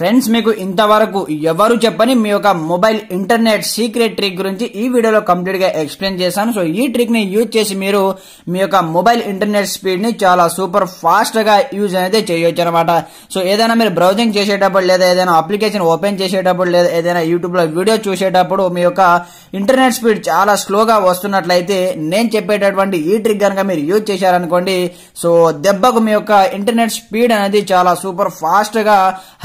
friends మీకు ఇంతవరకు ఎవరు చెప్పని మీ యొక్క మొబైల్ ఇంటర్నెట్ సీక్రెట్ ట్రిక్ గురించి ఈ వీడియోలో కంప్లీట్ గా ఎక్స్ప్లెయిన్ చేశాను సో ఈ ట్రిక్ ని యూజ్ చేసి మీరు మీ యొక్క మొబైల్ ఇంటర్నెట్ స్పీడ్ ని చాలా సూపర్ ఫాస్ట్ గా యూజ్ అనేది చేయొచ్చు అనమాట సో ఏదైనా మీరు బ్రౌజింగ్ చేసేటప్పుడు లేదా ఏదైనా అప్లికేషన్ ఓపెన్ చేసేటప్పుడు లేదా ఏదైనా యూట్యూబ్ లో వీడియో చూసేటప్పుడు మీ యొక్క ఇంటర్నెట్ స్పీడ్ చాలా స్లోగా వస్తున్నట్లయితే నేను చెప్పేటటువంటి ఈ ట్రిక్ కనుక మీరు యూజ్ చేశారనుకోండి సో దెబ్బకు మీ యొక్క ఇంటర్నెట్ స్పీడ్ అనేది చాలా సూపర్ ఫాస్ట్ గా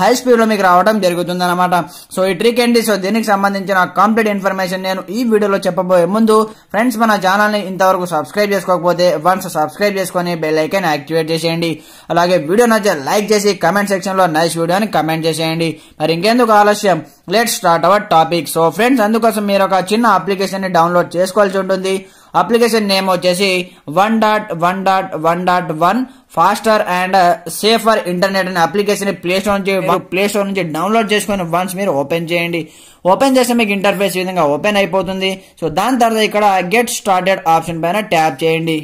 హై స్పీడ్ వీడియోలో మీకు రావడం జరుగుతుందన్నమాట సో ఈ ట్రిక్ ఏంటి సో దీనికి సంబంధించిన కంప్లీట్ ఇన్ఫర్మేషన్ నేను ఈ వీడియోలో చెప్పబోయే ముందు ఫ్రెండ్స్ మన ని ఇంతవరకు సబ్స్క్రైబ్ చేసుకోకపోతే వన్స్ సబ్స్క్రైబ్ చేసుకుని బెల్ ఐకాన్ యాక్టివేట్ చేసేయండి అలాగే వీడియో నచ్చే లైక్ చేసి కమెంట్ సెక్షన్లో నైస్ వీడియోని కమెంట్ చేసేయండి మరి ఇంకెందుకు ఆలస్యం let start our topic so friends అందుకోసం మీరు ఒక చిన్న అప్లికేషన్ని డౌన్లోడ్ చేసుకోవాల్సి ఉంటుంది అప్లికేషన్ నేమ్ వచ్చేసి one dot one dot one dot one faster and safer internet అనే అప్లికేషన్ ప్లే స్టోర్ నుంచి ప్లే స్టోర్ నుంచి డౌన్లోడ్ చేసుకుని వన్స్ మీరు ఓపెన్ చేయండి ఓపెన్ చేస్తే మీకు ఇంటర్ఫేస్ విధంగా ఓపెన్ అయిపోతుంది సో దాని తర్వాత ఇక్కడ గెట్ స్టార్టెడ్ ఆప్షన్ పైన ట్యాప్ చేయండి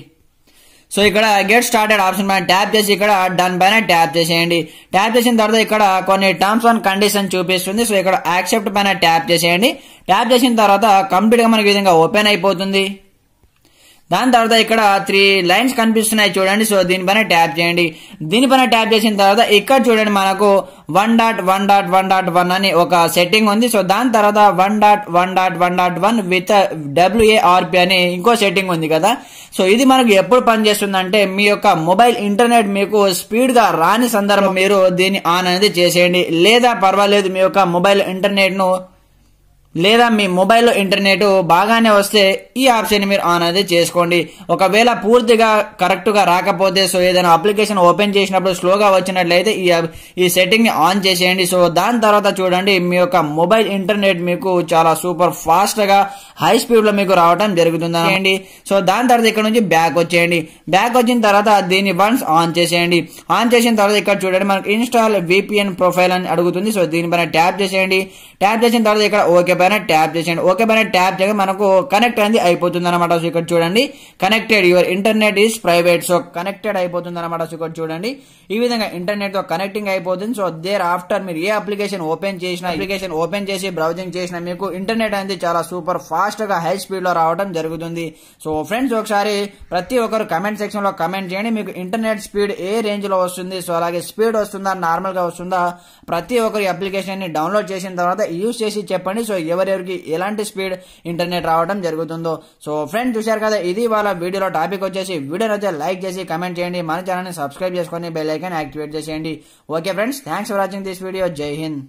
సో ఇక్కడ గెట్ స్టార్టెడ్ ఆప్షన్ పైన ట్యాప్ చేసి ఇక్కడ డన్ పైన ట్యాప్ చేసేయండి ట్యాప్ చేసిన తర్వాత ఇక్కడ కొన్ని టర్మ్స్ అండ్ కండిషన్ చూపిస్తుంది సో ఇక్కడ యాక్సెప్ట్ పైన ట్యాప్ చేసేయండి ట్యాప్ చేసిన తర్వాత కంప్లీట్గా మనకి విధంగా ఓపెన్ అయిపోతుంది దాని తర్వాత ఇక్కడ త్రీ లైన్స్ కనిపిస్తున్నాయి చూడండి సో దీనిపైన ట్యాప్ చేయండి దీనిపైన ట్యాప్ చేసిన తర్వాత ఇక్కడ చూడండి మనకు one dot one dot one dot one అని ఒక సెట్టింగ్ ఉంది సో దాని తర్వాత one dot one dot one dot one with W A R P అని ఇంకో సెట్టింగ్ ఉంది కదా సో ఇది మనకు ఎప్పుడు పనిచేస్తుందంటే మీ యొక్క మొబైల్ ఇంటర్నెట్ మీకు స్పీడ్గా రాని సందర్భం మీరు దీన్ని ఆన్ అనేది చేసేయండి లేదా పర్వాలేదు మీ యొక్క మొబైల్ ఇంటర్నెట్ను లేదా మీ మొబైల్లో ఇంటర్నెట్ బాగానే వస్తే ఈ ఆప్షన్ మీరు ఆన్ అయితే చేసుకోండి ఒకవేళ పూర్తిగా కరెక్ట్గా రాకపోతే సో ఏదైనా అప్లికేషన్ ఓపెన్ చేసినప్పుడు స్లోగా వచ్చినట్లయితే ఈ ఈ సెట్టింగ్ని ఆన్ చేసేయండి సో దాని తర్వాత చూడండి మీ యొక్క మొబైల్ ఇంటర్నెట్ మీకు చాలా సూపర్ ఫాస్ట్గా హై స్పీడ్లో మీకు రావడం జరుగుతుంది సో దాని తర్వాత ఇక్కడ నుంచి బ్యాక్ వచ్చేయండి బ్యాక్ వచ్చిన తర్వాత దీన్ని వన్స్ ఆన్ చేసేయండి ఆన్ చేసిన తర్వాత ఇక్కడ చూడండి మనకు ఇన్స్టాల్ విపిఎన్ ప్రొఫైల్ అని అడుగుతుంది సో దీనిపైన ట్యాప్ చేసేయండి ట్యాప్ చేసిన తర్వాత ఇక్కడ ఓకే పైన ట్యాప్ చేసేయండి ఓకే పైన ట్యాప్ చేయగా మనకు కనెక్ట్ అనేది అయిపోతుంది అనమాట సో ఇక్కడ చూడండి connected your internet is private so connected అయిపోతుంది అనమాట సో ఇక్కడ చూడండి ఈ విధంగా ఇంటర్నెట్ తో కనెక్టింగ్ అయిపోతుంది సో దేర్ ఆఫ్టర్ మీరు ఏ అప్లికేషన్ ఓపెన్ చేసిన అప్లికేషన్ ఓపెన్ చేసి బ్రౌజింగ్ చేసిన మీకు ఇంటర్నెట్ అనేది చాలా సూపర్ ఫాస్ట్ గా హై స్పీడ్ లో రావడం జరుగుతుంది సో ఫ్రెండ్స్ ఒకసారి ప్రతి ఒక్కరు కమెంట్ సెక్షన్ లో కమెంట్ చేయండి మీకు ఇంటర్నెట్ స్పీడ్ ఏ రేంజ్ లో వస్తుంది సో అలాగే స్పీడ్ వస్తుందా నార్మల్ గా వస్తుందా ప్రతి ఒక్కరి అప్లికేషన్ ని డౌన్లోడ్ చేసిన తర్వాత యూజ్ చేసి చెప్పండి సో ఎవరెవరికి ఎలాంటి స్పీడ్ ఇంటర్నెట్ రావడం జరుగుతుందో సో ఫ్రెండ్స్ చూశారు కదా ఇది వాళ్ళ వీడియోలో టాపిక్ వచ్చేసి వీడియో నచ్చే లైక్ చేసి కమెంట్ చేయండి మన ఛానల్ని సబ్స్క్రైబ్ చేసుకొని బెల్ ఐకాన్ యాక్టివేట్ చేసేయండి okay friends thanks for watching this video జై హింద్